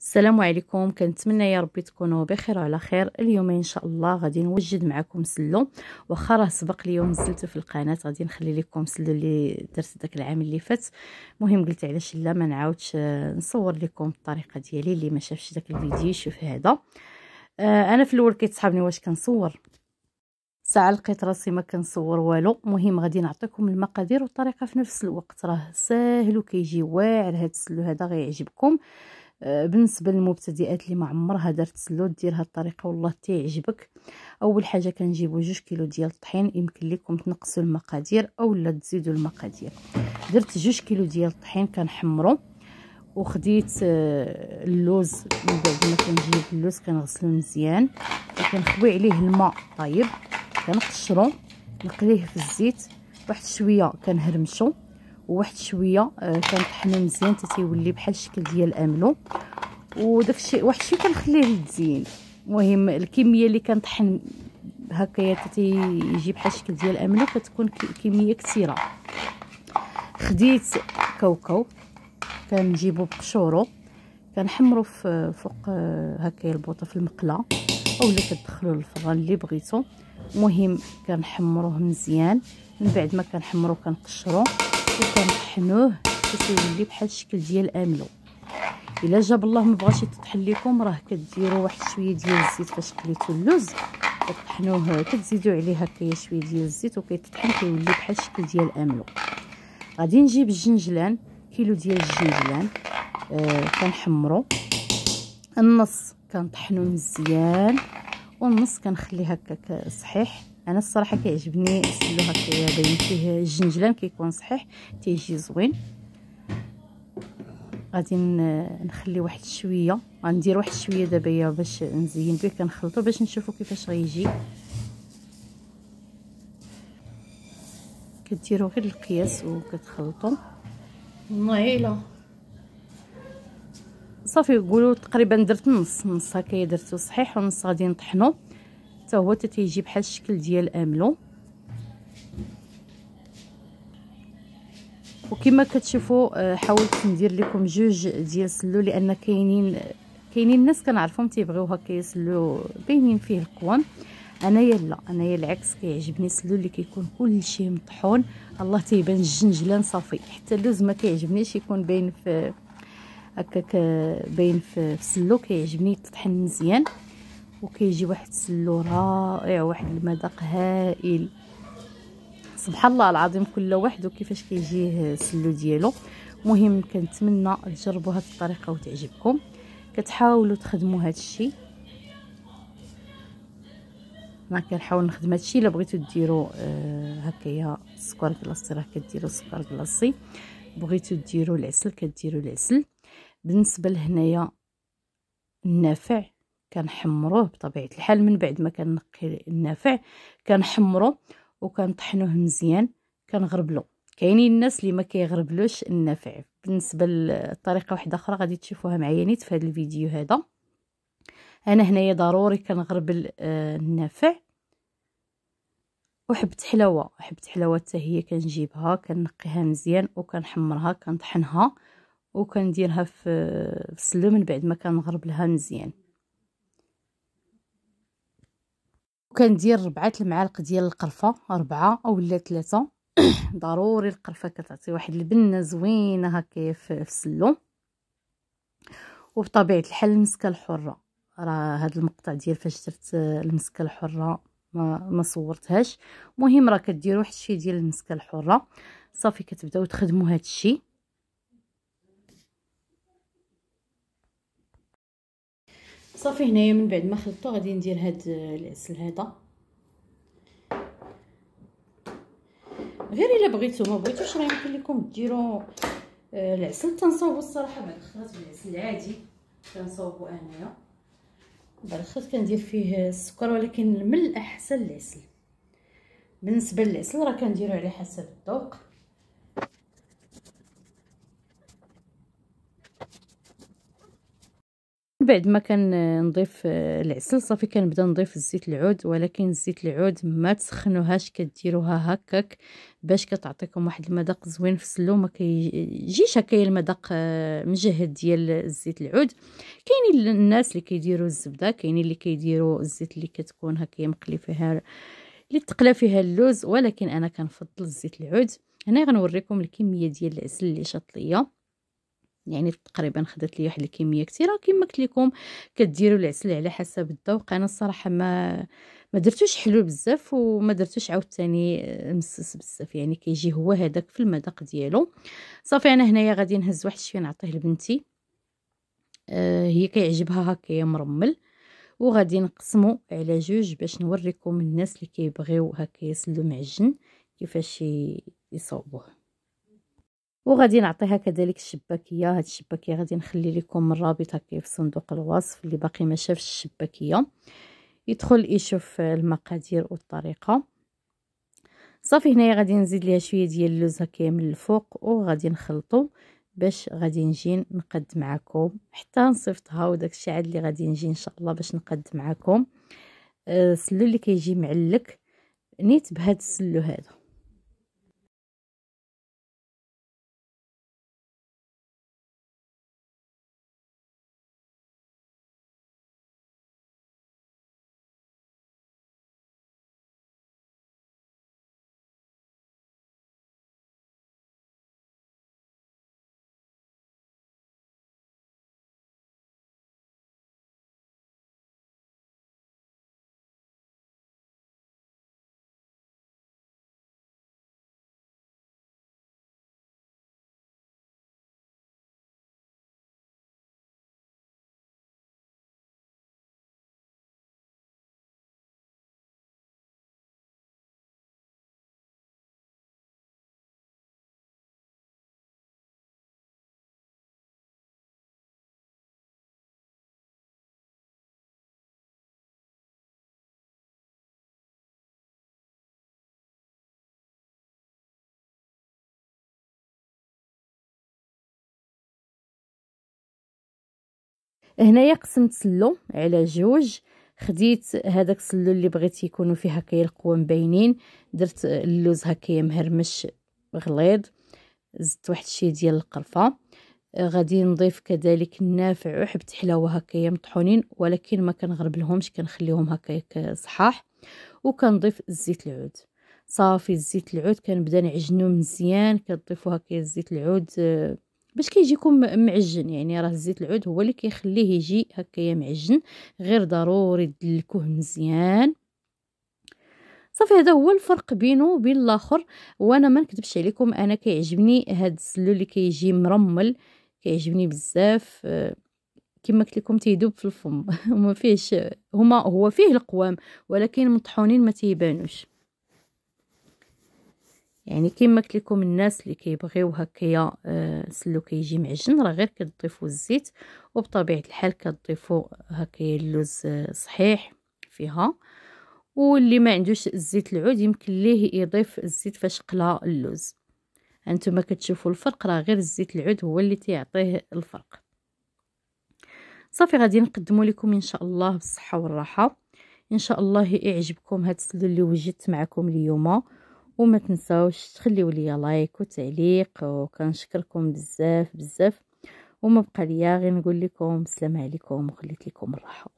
السلام عليكم كنتمنى يا ربي تكونوا بخير وعلى خير اليوم ان شاء الله غادي نوجد معكم سلو واخا راه سبق لي يوم نزلته في القناه غادي نخلي لكم سلو اللي درت داك العام اللي فات المهم قلت علاش لا ما نعاودش آه، نصور لكم الطريقه ديالي اللي ما شافش داك الفيديو يشوف هذا آه انا في الاول كيتصحابني واش كنصور ساعه لقيت راسي ما كنصور والو مهم غادي نعطيكم المقادير والطريقه في نفس الوقت راه ساهل وكيجي واعر هاد السلو هذا غيعجبكم آه، بالنسبه للمبتدئات اللي ما عمرها دارت السلوت دير هاد الطريقه والله تيعجبك اول حاجه كنجيبو جوج كيلو ديال الطحين يمكن لكم تنقصوا المقادير اولا تزيدوا المقادير درت جوج كيلو ديال الطحين كنحمرو وخديت آه، اللوز من بعد ما كنجيب اللوز كنغسلو مزيان وكنخوي عليه الماء طايب كنقشرو نقليه في الزيت واحد شويه كنهرمشو وواحد شويه آه، كنطحنو مزيان حتى تيولي بحال الشكل ديال املو وداك الشيء واحد الشيء كنخليه يتزين المهم الكميه اللي كنطحن هكايا حتى يجي بحال الشكل ديال املو كتكون كميه كثيره خديت كاوكاو كنجيبو بقشورو كنحمرو في فوق آه، هكايا البوطه في المقله اولا كتدخلو للفران اللي بغيتو المهم كنحمروه مزيان من بعد ما كنحمرو كنقشرو وكنطحنوه كيولي بحال الشكل ديال املو الا جاب الله ما بغاش يتطحن لكم راه كديروا واحد شويه ديال الزيت فاش قليتو اللوز كطحنوه كتزيدوا عليه هكايا شويه ديال الزيت وكيتطحن كيولي بحال الشكل ديال املو غادي نجيب الجنجلان كيلو ديال الجنجلان آه كنحمرو النص كنطحنو مزيان والنص كنخليه هكاك صحيح انا الصراحه كيعجبني السلو هكايا باين فيه الجنجلان كيكون صحيح تيجي زوين غادي نخلي واحد شويه غندير واحد شويه دابا باش نزين به كنخلطو باش نشوفو كيفاش غيجي كديرو غير القياس وكتخلطو نايله صافي قولوا تقريبا درت نص نص هكايا درتو صحيح ونص غادي نطحنو حتى هو تيجي بحال الشكل ديال املو وكما كتشوفوا آه، حاولت ندير لكم جوج ديال سلو لان كاينين كاينين الناس كنعرفهم تيبغيو هكا يسلو باينين فيه القوام انايا لا انايا العكس كيعجبني السلو اللي كيكون كلشي مطحون الله تيبان الجنجلان صافي حتى اللوز ما كيعجبنيش يكون باين في هكاك باين في السلو كيعجبني يتطحن مزيان وكيجي واحد السلو رائع إيه، واحد المذاق هائل سبحان الله العظيم كل واحد وكيفاش كيجيه السلو ديالو مهم كنتمنى تجربوا هذه الطريقه وتعجبكم كتحاولوا تخدموا هذا الشيء انا كنحاول نخدم هذا الشيء الا بغيتو ديروا آه، هكايا السكر كلاصي راه كديروا السكر كلاصي بغيتو ديروا العسل كديروا العسل بالنسبه لهنايا النافع كنحمروه بطبيعه الحال من بعد ما كنقي النافع كنحمروه وكنطحنوه مزيان كنغربلو كاينين الناس اللي ما كيغربلوش النافع بالنسبه لطريقه واحده اخرى غادي تشوفوها معايا نيت في هذا الفيديو هذا انا هنايا ضروري كنغربل آه، النافع وحبت حلاوه حبت حلاوه حتى هي كنجيبها كنقيها مزيان وكنحمرها كنطحنها وكنديرها في سلو من بعد ما كنغربلها مزيان وكندير ربعة المعالق ديال القرفه ربعة اولا ثلاثة ضروري القرفه كتعطي واحد البنه زوينه هكا في السلو وبطبيعه الحال المسكه الحره راه هاد المقطع ديال فاش درت آه، المسكه الحره ما, ما صورتهاش مهم راه كديروا واحد الشيء ديال المسكه الحره صافي كتبداو تخدموا هاد الشيء صافي هنايا من بعد ما خلطته غادي ندير هاد آه، العسل هذا غير الا بغيتو ما بغيتوش راه يمكن لكم ديروا آه، العسل تنصوبو الصراحه بعد الخلاط بالعسل العادي تنصوبو انايا بعد الخلاط كندير فيه السكر ولكن من الاحسن العسل بالنسبه للعسل راه كنديرو على حسب الذوق بعد ما كنضيف العسل صافي كنبدا نضيف الزيت العود ولكن الزيت العود ما تسخنوهاش كديروها هكاك باش كتعطيكم واحد المذاق زوين في السلو ما كيجيش هكايا المذاق آه، مجهد ديال الزيت العود كاينين الناس اللي كيديروا الزبده كاينين اللي كيديروا الزيت اللي كتكون هكايا مقلي فيها اللي تقلى فيها اللوز ولكن انا كنفضل الزيت العود هنا غنوريكم الكميه ديال العسل اللي شاط ليا يعني تقريبا خدات لي واحد الكميه كثيره كما قلت لكم كديروا العسل على حسب الذوق انا الصراحه ما ما درتوش حلو بزاف وما درتوش عاوتاني آه، مسس بزاف يعني كيجي هو هذاك في المذاق ديالو صافي انا هنايا غادي نهز واحد شويه نعطيه لبنتي آه هي كيعجبها هكا مرمل وغادي نقسمو على جوج باش نوريكم الناس اللي كيبغيو هكا يسلو معجن كيفاش يصاوبوه وغادي نعطيها كذلك الشباكيه هاد الشباكيه غادي نخلي لكم الرابط هكا في صندوق الوصف اللي باقي ما شافش الشباكيه يدخل يشوف المقادير والطريقه صافي هنايا غادي نزيد ليها شويه ديال اللوز هكا من الفوق وغادي نخلطو باش غادي نجي نقد معكم حتى نصيفطها وداك الشيء عاد اللي غادي نجي ان شاء الله باش نقد معكم آه، السلو اللي كيجي معلك نيت بهاد السلو هذا هنايا قسمت سلو على جوج خديت هذاك السلو اللي بغيت يكونوا فيه هكايا القوام باينين درت اللوز هكايا مهرمش غليظ زدت واحد الشيء ديال القرفه غادي نضيف كذلك النافع وحبة حلاوه هكايا مطحونين ولكن ما كنغربلهمش كنخليهم هكايا صحاح وكنضيف الزيت العود صافي الزيت العود كنبدا نعجنو مزيان كنضيفو هكايا الزيت العود آه، باش كيجيكم معجن يعني راه زيت العود هو اللي كيخليه يجي هكايا معجن غير ضروري دلكوه مزيان صافي هذا هو الفرق بينه وبين الاخر وانا ما نكذبش عليكم انا كيعجبني هذا السلو اللي كيجي مرمل كيعجبني بزاف آه، كما قلت لكم تيدوب في الفم وما فيهش هما هو فيه القوام ولكن مطحونين ما تيبانوش يعني كيما قلت لكم الناس اللي كيبغيو هكايا آه، سلو كيجي معجن راه غير كتضيفوا الزيت وبطبيعه الحال كتضيفوا هكايا اللوز آه، صحيح فيها واللي ما عندوش الزيت العود يمكن ليه يضيف الزيت فاش قلا اللوز انتما كتشوفوا الفرق راه غير الزيت العود هو اللي تيعطيه الفرق صافي غادي نقدمه لكم ان شاء الله بالصحه والراحه ان شاء الله يعجبكم هاد السلو اللي وجدت معكم اليوم وما تنساوش تخليو ليا لايك وتعليق وكنشكركم بزاف بزاف وما بقى ليا غير نقول لكم السلام عليكم وخليت لكم الراحه